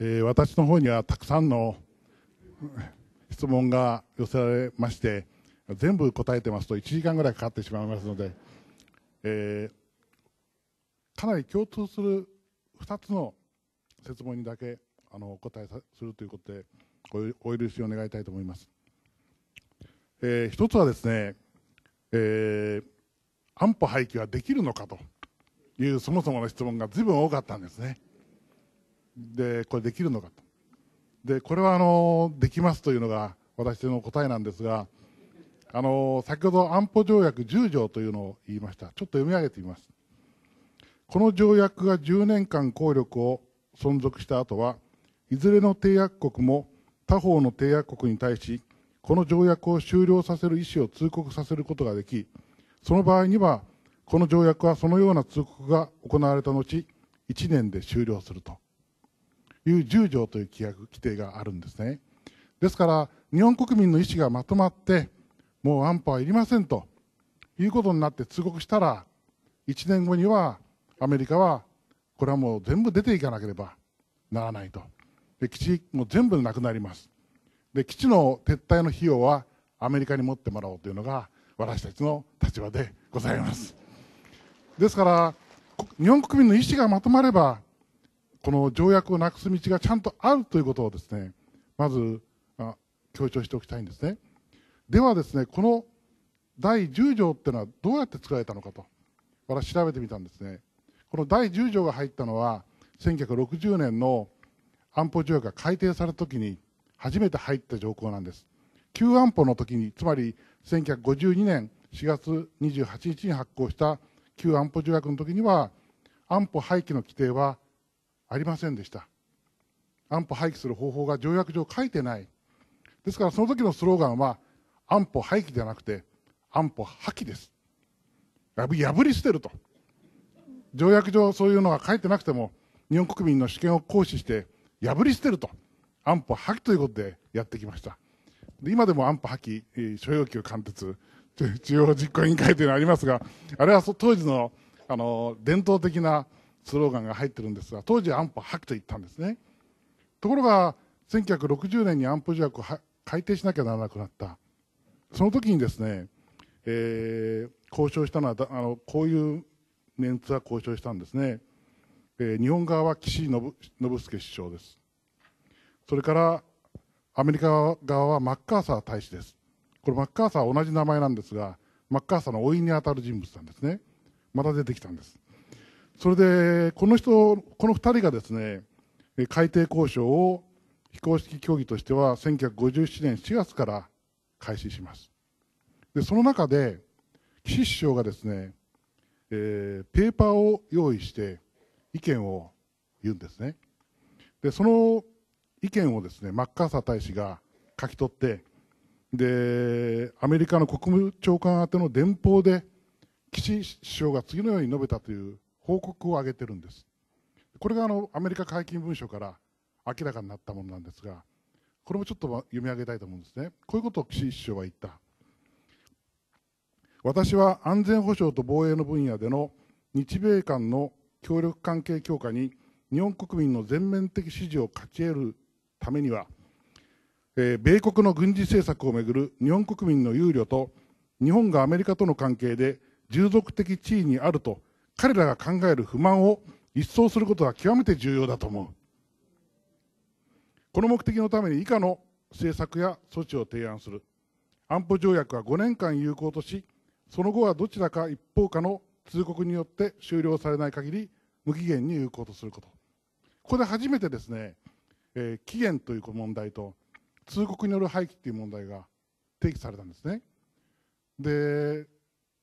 えー、私の方にはたくさんの質問が寄せられまして全部答えてますと1時間ぐらいかかってしまいますので、えー、かなり共通する2つの説問にだけあのお答えするということでお許しを願いたいと思います、えー、1つはですね、えー、安保廃棄はできるのかというそもそもの質問がずいぶん多かったんですね。でこれできるのかとでこれはあのできますというのが私の答えなんですがあの先ほど安保条約10条というのを言いましたちょっと読み上げてみますこの条約が10年間効力を存続した後はいずれの締約国も他方の締約国に対しこの条約を終了させる意思を通告させることができその場合にはこの条約はそのような通告が行われた後1年で終了するという10条という規約規定があるんですねですから日本国民の意思がまとまってもう安保はいりませんということになって通告したら1年後にはアメリカはこれはもう全部出ていかなければならないとで基地も全部なくなりますで基地の撤退の費用はアメリカに持ってもらおうというのが私たちの立場でございますですから日本国民の意思がまとまればこの条約をなくす道がちゃんとあるということをですね、まず強調しておきたいんですね。ではですね、この第10条っていうのはどうやって作られたのかと、私調べてみたんですね。この第10条が入ったのは、1960年の安保条約が改定されたときに初めて入った条項なんです。旧安保のときに、つまり1952年4月28日に発行した旧安保条約のときには、安保廃棄の規定はありませんでした安保廃棄する方法が条約上書いてないですからその時のスローガンは安保廃棄じゃなくて安保破棄です破り捨てると条約上そういうのが書いてなくても日本国民の主権を行使して破り捨てると安保破棄ということでやってきました今でも安保破棄、えー、所要求貫徹中央実行委員会というのがありますがあれは当時のあの伝統的なスローガンが入ってるんですが当時安保は白と言ったんですねところが1960年に安保条約を改定しなきゃならなくなったその時にですね、えー、交渉したのはあのこういうメンツは交渉したんですね、えー、日本側は岸信信介首相ですそれからアメリカ側はマッカーサー大使ですこれマッカーサーは同じ名前なんですがマッカーサーの甥いにあたる人物なんですねまた出てきたんですそれで、この人、この2人がですね、海底交渉を非公式協議としては1957年4月から開始します。で、その中で、岸首相がですね、えー、ペーパーを用意して意見を言うんですね。で、その意見をですね、マッカーサー大使が書き取って、で、アメリカの国務長官宛ての電報で、岸首相が次のように述べたという報告を上げてるんです。これがあのアメリカ解禁文書から明らかになったものなんですが、これもちょっと読み上げたいと思うんですね。こういうことを岸首相は言った。私は安全保障と防衛の分野での日米間の協力関係強化に日本国民の全面的支持を勝ち得るためには、えー、米国の軍事政策をめぐる日本国民の憂慮と日本がアメリカとの関係で従属的地位にあると彼らが考える不満を一掃することは極めて重要だと思うこの目的のために以下の政策や措置を提案する安保条約は5年間有効としその後はどちらか一方かの通告によって終了されない限り無期限に有効とすることここで初めてですね、えー、期限という問題と通告による廃棄という問題が提起されたんですねで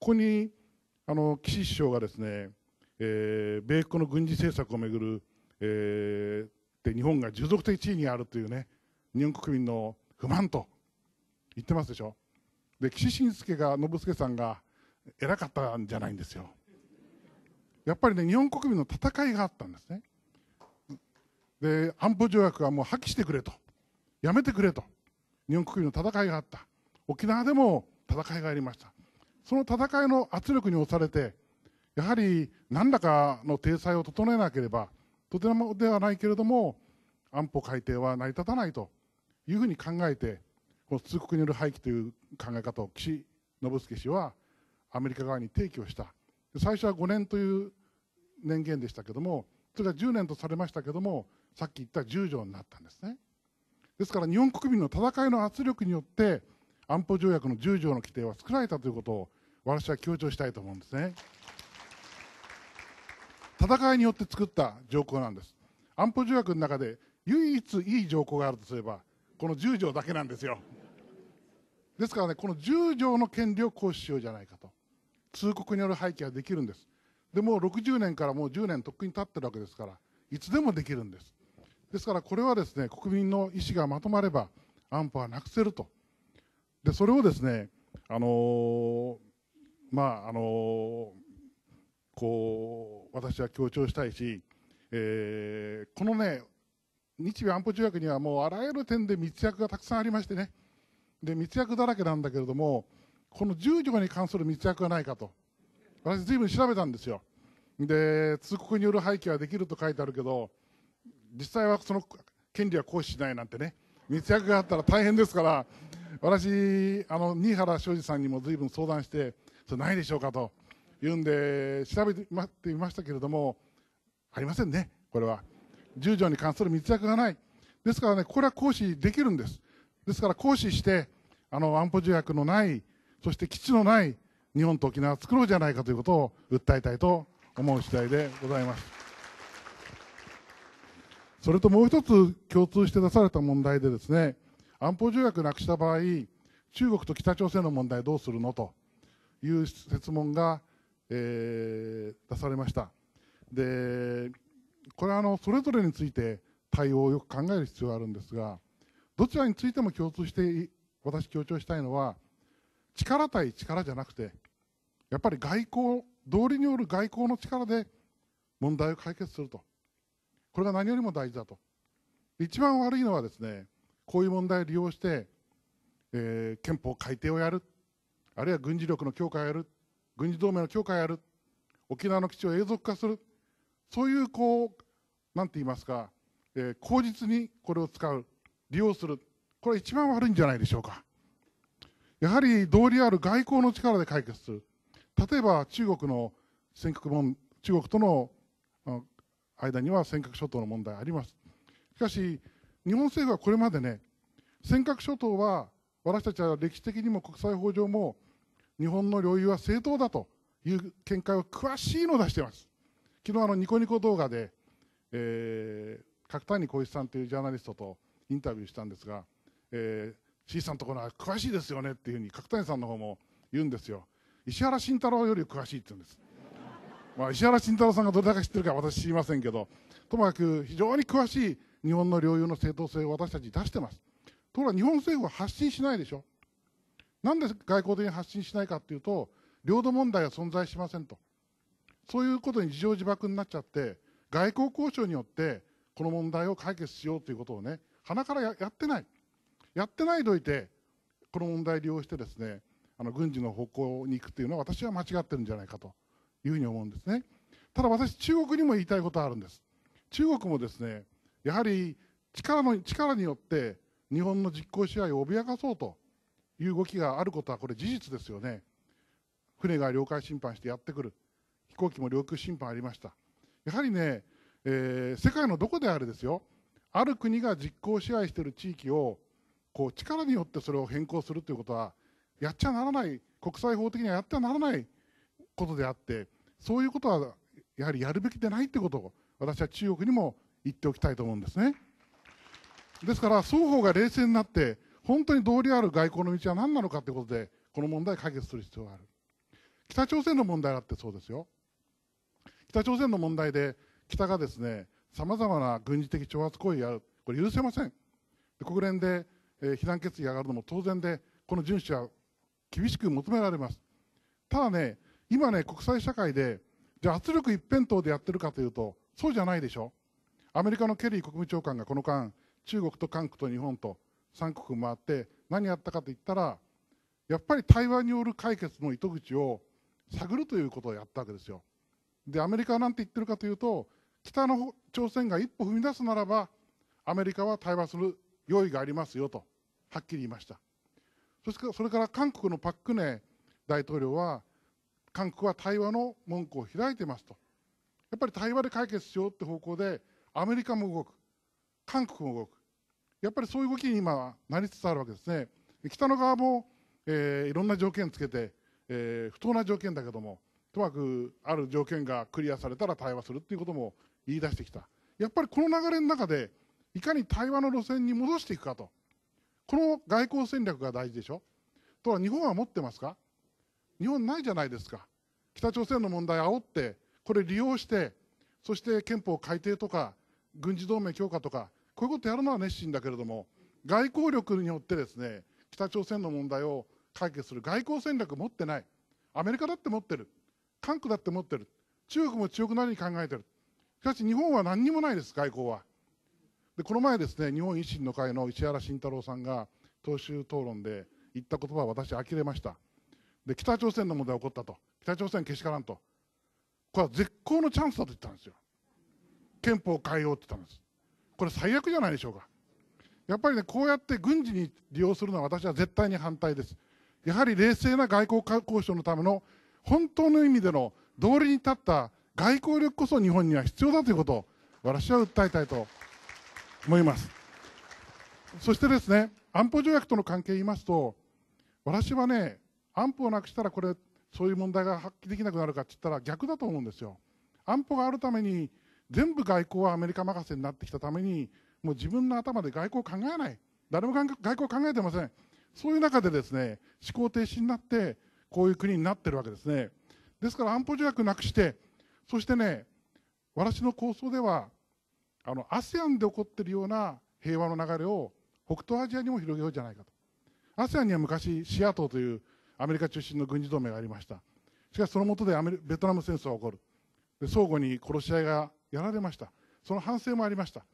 ここにあの岸首相がですね、えー、米国の軍事政策をめぐる、えー、で日本が従属的地位にあるというね日本国民の不満と言ってますでしょで岸信介が信介さんが偉かったんじゃないんですよやっぱりね日本国民の戦いがあったんですねで安保条約はもう破棄してくれとやめてくれと日本国民の戦いがあった沖縄でも戦いがありましたその戦いの圧力に押されて、やはり何らかの体裁を整えなければ、とてもではないけれども、安保改定は成り立たないというふうに考えて、この通告による廃棄という考え方を岸信介氏はアメリカ側に提起をした。最初は5年という年限でしたけれども、それが10年とされましたけれども、さっき言った10条になったんですね。ですから日本国民の戦いの圧力によって安保条約の10条の規定は作られたということを私は強調したいと思うんですね戦いによって作った条項なんです安保条約の中で唯一いい条項があるとすればこの10条だけなんですよですからねこの10条の権利を行使しようじゃないかと通告による廃棄はできるんですでも60年からもう10年とっくに経ってるわけですからいつでもできるんですですからこれはですね国民の意思がまとまれば安保はなくせるとでそれをですねあのーまああのこう私は強調したいし、えー、このね日米安保条約にはもうあらゆる点で密約がたくさんありましてねで密約だらけなんだけれどもこの10条に関する密約がないかと私ずいぶん調べたんですよで通告による廃棄はできると書いてあるけど実際はその権利は行使しないなんてね密約があったら大変ですから私あの新原庄司さんにもずいぶん相談してそれないでしょうかというんで調べてみましたけれどもありませんねこれは十条に関する密約がないですからねこれは行使できるんですですから行使してあの安保条約のないそして基地のない日本と沖縄を作ろうじゃないかということを訴えたいと思う次第でございますそれともう一つ共通して出された問題でですね安保条約なくした場合中国と北朝鮮の問題どうするのという質問が、えー、出されました。でこれはあのそれぞれについて対応をよく考える必要があるんですがどちらについても共通して私強調したいのは力対力じゃなくてやっぱり外交道理による外交の力で問題を解決するとこれが何よりも大事だと一番悪いのはですねこういう問題を利用して、えー、憲法改定をやるあるいは軍事力の強化をやる、軍事同盟の強化をやる、沖縄の基地を永続化する、そういうこう、なんて言いますか、えー、口実にこれを使う、利用する、これ一番悪いんじゃないでしょうか。やはり道理ある外交の力で解決する。例えば中国の尖閣問、中国との間には尖閣諸島の問題あります。しかし、日本政府はこれまでね、尖閣諸島は私たちは歴史的にも国際法上も日本の領有は正当だという見解を詳しいのを出しています。昨日あのニコニコ動画で、えー、角谷浩一さんというジャーナリストとインタビューしたんですが、えー、C さんところは詳しいですよねっていうふうに角谷さんの方も言うんですよ石原慎太郎より詳しいって言うんですまあ石原慎太郎さんがどれだけ知ってるか私知りませんけどともかく非常に詳しい日本の領有の正当性を私たち出してますところが日本政府は発信しないでしょなんで外交的に発信しないかというと、領土問題は存在しませんと、そういうことに自情自爆になっちゃって、外交交渉によって、この問題を解決しようということをね、鼻からやってない、やってないどいて、この問題を利用してですね、あの軍事の方向に行くというのは、私は間違ってるんじゃないかというふうに思うんですね。ただ私、中国にも言いたいことあるんです。中国もですね、やはり力の力によって日本の実効支配を脅かそうという動きがあることはこれ事実ですよね船が領海侵犯してやってくる飛行機も領空侵犯ありましたやはりね、えー、世界のどこであれですよある国が実効支配している地域をこう力によってそれを変更するということはやっちゃならない国際法的にはやってはならないことであってそういうことはやはりやるべきでないということを私は中国にも言っておきたいと思うんですね。ですから双方が冷静になって本当に道理ある外交の道は何なのかということで、この問題を解決する必要がある。北朝鮮の問題だってそうですよ。北朝鮮の問題で、北がですね、さまざまな軍事的挑発行為をやる、これ許せません。国連で、え非難決議が上がるのも当然で、この遵守は厳しく求められます。ただね、今ね、国際社会で、じゃあ圧力一辺倒でやってるかというと、そうじゃないでしょ。アメリカのケリー国務長官がこの間、中国と韓国と日本と3国回って何やったかといったらやっぱり対話による解決の糸口を探るということをやったわけですよ。でアメリカは何て言ってるかというと北の朝鮮が一歩踏み出すならばアメリカは対話する用意がありますよとはっきり言いましたそしてそれから韓国のパク・クネ大統領は韓国は対話の門戸を開いてますとやっぱり対話で解決しようって方向でアメリカも動く韓国も動くやっぱりそういう動きに今なりつつあるわけですね。北の側も、えー、いろんな条件つけて、えー、不当な条件だけどもともかくある条件がクリアされたら対話するっていうことも言い出してきたやっぱりこの流れの中でいかに対話の路線に戻していくかとこの外交戦略が大事でしょとは日本は持ってますか日本ないじゃないですか北朝鮮の問題煽ってこれ利用してそして憲法改定とか軍事同盟強化とかこういうことやるのは熱心だけれども、外交力によってですね北朝鮮の問題を解決する外交戦略持ってない、アメリカだって持ってる、韓国だって持ってる、中国も中国なりに考えてる、しかし日本は何にもないです、外交は。でこの前、ですね日本維新の会の石原慎太郎さんが党首討論で言った言葉は私、呆れました。で北朝鮮の問題起こったと、北朝鮮けしからんと、これは絶好のチャンスだと言ったんですよ、憲法変えようって言ったんです。これ最悪じゃないでしょうか。やっぱりね、こうやって軍事に利用するのは私は絶対に反対です。やはり冷静な外交交渉のための本当の意味での道理に立った外交力こそ日本には必要だということを私は訴えたいと思います。そしてですね、安保条約との関係を言いますと、私はね、安保をなくしたらこれ、そういう問題が発揮できなくなるかってったら逆だと思うんですよ。安保があるために全部外交はアメリカ任せになってきたために、もう自分の頭で外交を考えない、誰も外交を考えてません、そういう中でですね思考停止になって、こういう国になってるわけですね。ですから安保条約なくして、そしてね、私の構想では、あの ASEAN で起こっているような平和の流れを北東アジアにも広げようじゃないかと。ASEAN には昔、シアトーというアメリカ中心の軍事同盟がありました。しかしその下でアメリベトナム戦争が起こる。で相互に殺し合いがやられましたその反省もありました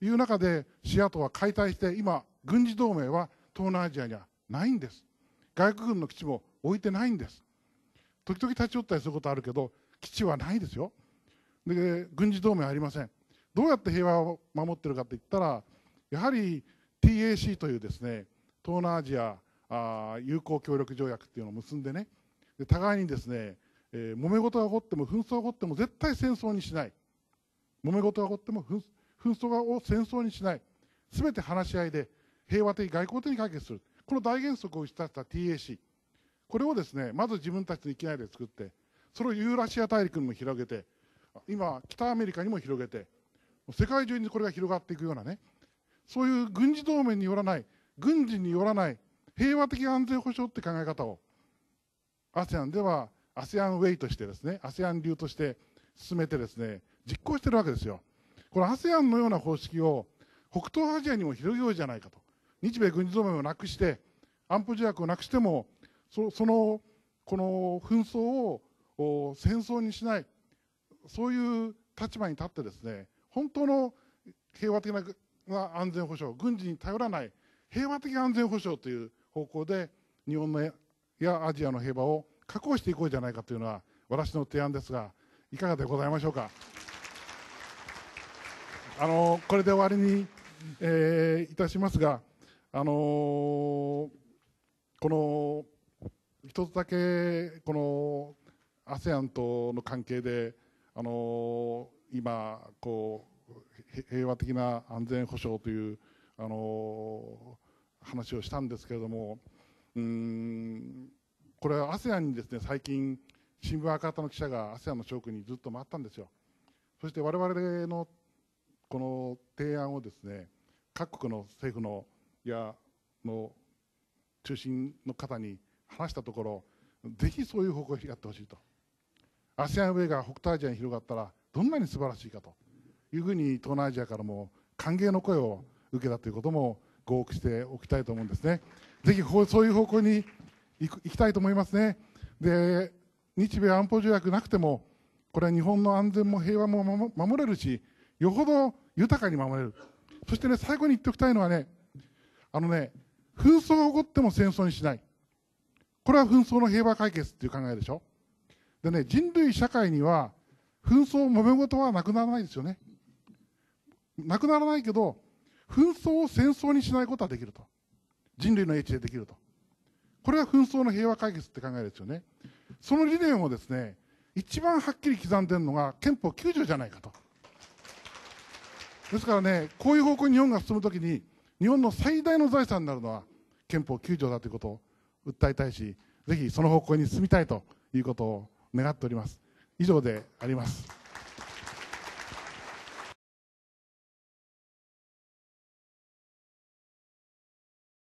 いう中でシアトは解体して今軍事同盟は東南アジアにはないんです外国軍の基地も置いてないんです時々立ち寄ったりすることあるけど基地はないですよで軍事同盟ありませんどうやって平和を守ってるかといったらやはり TAC というですね東南アジアあ友好協力条約っていうのを結んでねで互いにですね、えー、揉め事が起こっても紛争が起こっても絶対戦争にしない揉め事が起こっても紛紛争を戦争にしない。すべて話し合いで平和的外交的に解決する。この大原則を打ち出した TAC。これをですね、まず自分たちの域内で作って、それをユーラシア大陸にも広げて、今、北アメリカにも広げて、世界中にこれが広がっていくようなね、そういう軍事同盟によらない、軍事によらない、平和的安全保障って考え方を、ASEAN では ASEAN ウェイとしてですね、ASEAN 流として進めてですね、実行してるわけですよ。この ASEAN のような方式を北東アジアにも広げようじゃないかと。日米軍事同盟をなくして、安保条約をなくしても、そその、この紛争を戦争にしない、そういう立場に立ってですね、本当の平和的な安全保障、軍事に頼らない平和的安全保障という方向で、日本のやアジアの平和を確保していこうじゃないかというのは、私の提案ですが、いかがでございましょうか。あのこれで終わりに、えー、いたしますが、あのー、この一つだけこの ASEAN との関係で、あのー、今こう平和的な安全保障という、あの話をしたんですけれどもうんこれは ASEAN にですね最近新聞赤旗の記者が ASEAN の諸国にずっと回ったんですよ。そして我々のこの提案をですね各国の政府のやの中心の方に話したところぜひそういう方向をやってほしいと ASEAN ウェイが北東アジアに広がったらどんなに素晴らしいかというふうに東南アジアからも歓迎の声を受けたということも合報しておきたいと思うんですね。ぜひそういう方向に行きたいと思いますね。で日米安保条約なくてもこれは日本の安全も平和も守れるしよほど豊かに守れる。そしてね、最後に言っておきたいのはね、あのね、紛争が起こっても戦争にしない。これは紛争の平和解決っていう考えでしょ。でね、人類社会には、紛争、揉め事はなくならないですよね。なくならないけど、紛争を戦争にしないことはできると。人類の英知でできると。これが紛争の平和解決って考えですよね。その理念をですね、一番はっきり刻んでるのが憲法9条じゃないかと。ですからね、こういう方向に日本が進むときに、日本の最大の財産になるのは憲法9条だということを訴えたいし、ぜひその方向に進みたいということを願っております。以上であります。